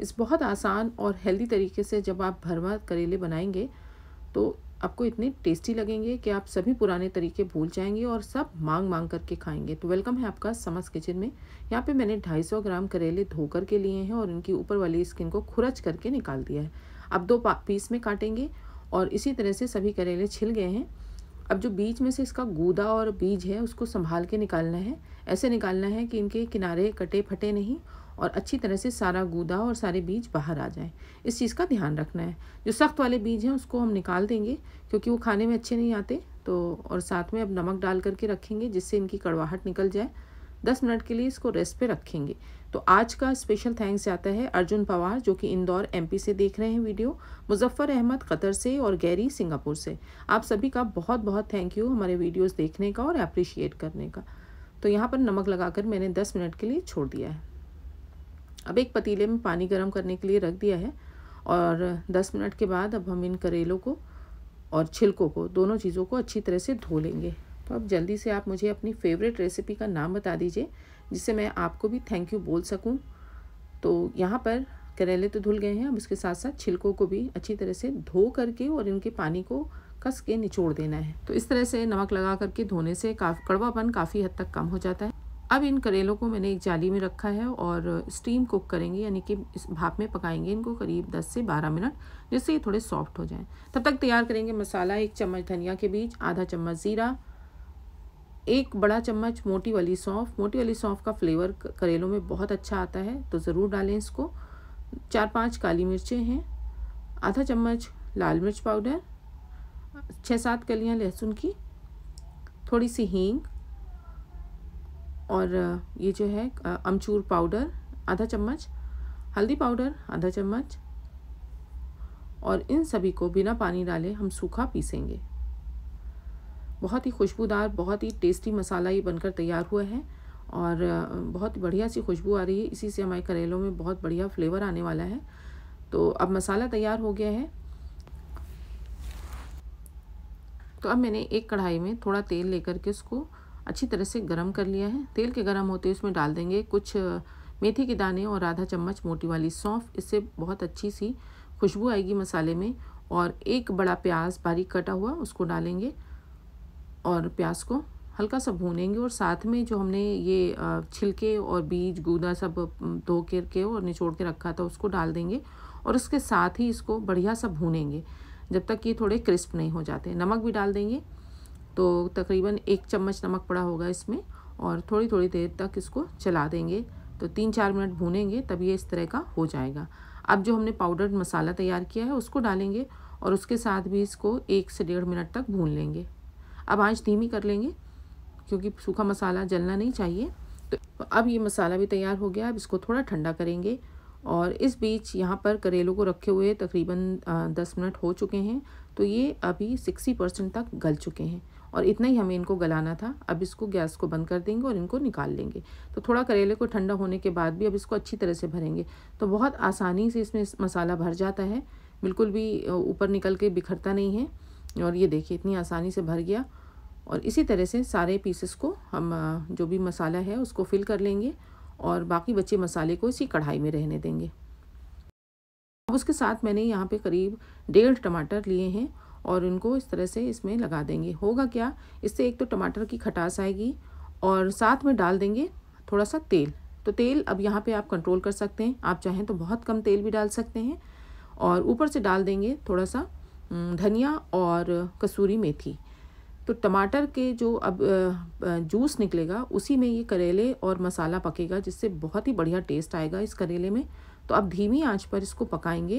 इस बहुत आसान और हेल्दी तरीके से जब आप भरवा करेले बनाएंगे तो आपको इतने टेस्टी लगेंगे कि आप सभी पुराने तरीके भूल जाएंगे और सब मांग मांग करके खाएंगे तो वेलकम है आपका समस किचन में यहाँ पे मैंने 250 ग्राम करेले धो के लिए हैं और इनकी ऊपर वाली स्किन को खुरच करके निकाल दिया है अब दो पीस में काटेंगे और इसी तरह से सभी करेले छिल गए हैं अब जो बीच में से इसका गूदा और बीज है उसको संभाल के निकालना है ऐसे निकालना है कि इनके किनारे कटे फटे नहीं और अच्छी तरह से सारा गूदा और सारे बीज बाहर आ जाएँ इस चीज़ का ध्यान रखना है जो सख्त वाले बीज हैं उसको हम निकाल देंगे क्योंकि वो खाने में अच्छे नहीं आते तो और साथ में अब नमक डाल करके रखेंगे जिससे इनकी कड़वाहट निकल जाए दस मिनट के लिए इसको रेस्ट पे रखेंगे तो आज का स्पेशल थैंक्स जाता है अर्जुन पवार जो कि इंदौर एमपी से देख रहे हैं वीडियो मुजफ्फर अहमद कतर से और गैरी सिंगापुर से आप सभी का बहुत बहुत थैंक यू हमारे वीडियोस देखने का और अप्रिशिएट करने का तो यहाँ पर नमक लगाकर मैंने 10 मिनट के लिए छोड़ दिया है अब एक पतीले में पानी गर्म करने के लिए रख दिया है और 10 मिनट के बाद अब हम इन करेलों को और छिलकों को दोनों चीज़ों को अच्छी तरह से धो लेंगे तो अब जल्दी से आप मुझे अपनी फेवरेट रेसिपी का नाम बता दीजिए जिससे मैं आपको भी थैंक यू बोल सकूँ तो यहाँ पर करेले तो धुल गए हैं अब इसके साथ साथ छिलकों को भी अच्छी तरह से धो करके और इनके पानी को कस के निचोड़ देना है तो इस तरह से नमक लगा करके धोने से काफ कड़वापन काफ़ी हद तक कम हो जाता है अब इन करेलों को मैंने एक जाली में रखा है और स्टीम कुक करेंगे यानी कि इस भाप में पकाएंगे इनको करीब 10 से 12 मिनट जिससे ये थोड़े सॉफ्ट हो जाएं तब तक तैयार करेंगे मसाला एक चम्मच धनिया के बीज आधा चम्मच ज़ीरा एक बड़ा चम्मच मोटी वाली सौंफ मोटी वाली सौंफ का फ्लेवर करेलों में बहुत अच्छा आता है तो ज़रूर डालें इसको चार पाँच काली मिर्चें हैं आधा चम्मच लाल मिर्च पाउडर छः सात कलियाँ लहसुन की थोड़ी सी हींग और ये जो है अमचूर पाउडर आधा चम्मच हल्दी पाउडर आधा चम्मच और इन सभी को बिना पानी डाले हम सूखा पीसेंगे बहुत ही खुशबूदार बहुत ही टेस्टी मसाला ये बनकर तैयार हुआ है और बहुत बढ़िया सी खुशबू आ रही है इसी से हमारे करेलों में बहुत बढ़िया फ्लेवर आने वाला है तो अब मसाला तैयार हो गया है तो अब मैंने एक कढ़ाई में थोड़ा तेल लेकर के उसको अच्छी तरह से गर्म कर लिया है तेल के गर्म होते उसमें डाल देंगे कुछ मेथी के दाने और आधा चम्मच मोटी वाली सौंफ इससे बहुत अच्छी सी खुशबू आएगी मसाले में और एक बड़ा प्याज बारीक कटा हुआ उसको डालेंगे और प्याज को हल्का सा भूनेंगे और साथ में जो हमने ये छिलके और बीज गूदा सब धो कर के और निचोड़ के रखा था उसको डाल देंगे और उसके साथ ही इसको बढ़िया सा भूनेंगे जब तक ये थोड़े क्रिस्प नहीं हो जाते नमक भी डाल देंगे तो तकरीबन एक चम्मच नमक पड़ा होगा इसमें और थोड़ी थोड़ी देर तक इसको चला देंगे तो तीन चार मिनट भूनेंगे तब ये इस तरह का हो जाएगा अब जो हमने पाउडर मसाला तैयार किया है उसको डालेंगे और उसके साथ भी इसको एक से डेढ़ मिनट तक भून लेंगे अब आँच धीमी कर लेंगे क्योंकि सूखा मसाला जलना नहीं चाहिए तो अब ये मसाला भी तैयार हो गया अब इसको थोड़ा ठंडा करेंगे और इस बीच यहाँ पर करेलों को रखे हुए तकरीबन दस मिनट हो चुके हैं तो ये अभी सिक्सटी परसेंट तक गल चुके हैं और इतना ही हमें इनको गलाना था अब इसको गैस को बंद कर देंगे और इनको निकाल लेंगे तो थोड़ा करेले को ठंडा होने के बाद भी अब इसको अच्छी तरह से भरेंगे तो बहुत आसानी से इसमें मसाला भर जाता है बिल्कुल भी ऊपर निकल के बिखरता नहीं है और ये देखिए इतनी आसानी से भर गया और इसी तरह से सारे पीसेस को हम जो भी मसाला है उसको फिल कर लेंगे और बाकी बचे मसाले को इसी कढ़ाई में रहने देंगे अब उसके साथ मैंने यहाँ पे करीब डेढ़ टमाटर लिए हैं और उनको इस तरह से इसमें लगा देंगे होगा क्या इससे एक तो टमाटर की खटास आएगी और साथ में डाल देंगे थोड़ा सा तेल तो तेल अब यहाँ पे आप कंट्रोल कर सकते हैं आप चाहें तो बहुत कम तेल भी डाल सकते हैं और ऊपर से डाल देंगे थोड़ा सा धनिया और कसूरी मेथी तो टमाटर के जो अब जूस निकलेगा उसी में ये करेले और मसाला पकेगा जिससे बहुत ही बढ़िया टेस्ट आएगा इस करेले में तो आप धीमी आंच पर इसको पकाएंगे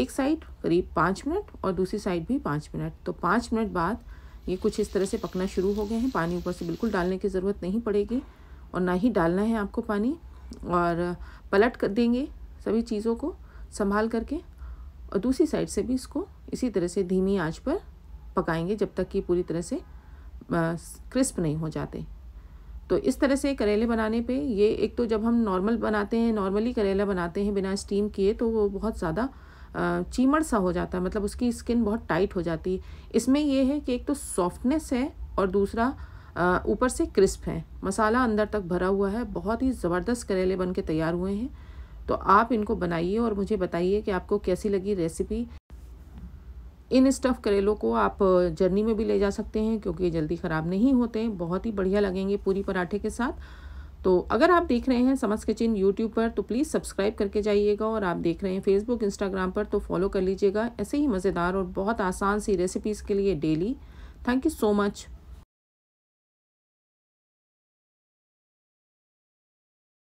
एक साइड करीब पाँच मिनट और दूसरी साइड भी पाँच मिनट तो पाँच मिनट बाद ये कुछ इस तरह से पकना शुरू हो गए हैं पानी ऊपर से बिल्कुल डालने की ज़रूरत नहीं पड़ेगी और ना ही डालना है आपको पानी और पलट कर देंगे सभी चीज़ों को संभाल करके और दूसरी साइड से भी इसको इसी तरह से धीमी आंच पर पकाएंगे जब तक कि पूरी तरह से क्रिस्प नहीं हो जाते तो इस तरह से करेले बनाने पे ये एक तो जब हम नॉर्मल बनाते हैं नॉर्मली करेला बनाते हैं बिना स्टीम किए तो वो बहुत ज़्यादा चीमड़ सा हो जाता है मतलब उसकी स्किन बहुत टाइट हो जाती है इसमें ये है कि एक तो सॉफ्टनेस है और दूसरा ऊपर से क्रिस्प है मसाला अंदर तक भरा हुआ है बहुत ही ज़बरदस्त करेले बन के तैयार हुए हैं तो आप इनको बनाइए और मुझे बताइए कि आपको कैसी लगी रेसिपी इन स्टफ़ करेलों को आप जर्नी में भी ले जा सकते हैं क्योंकि ये जल्दी ख़राब नहीं होते बहुत ही बढ़िया लगेंगे पूरी पराठे के साथ तो अगर आप देख रहे हैं समझ किचन यूट्यूब पर तो प्लीज़ सब्सक्राइब करके जाइएगा और आप देख रहे हैं फेसबुक इंस्टाग्राम पर तो फॉलो कर लीजिएगा ऐसे ही मज़ेदार और बहुत आसान सी रेसिपीज़ के लिए daily thank you so much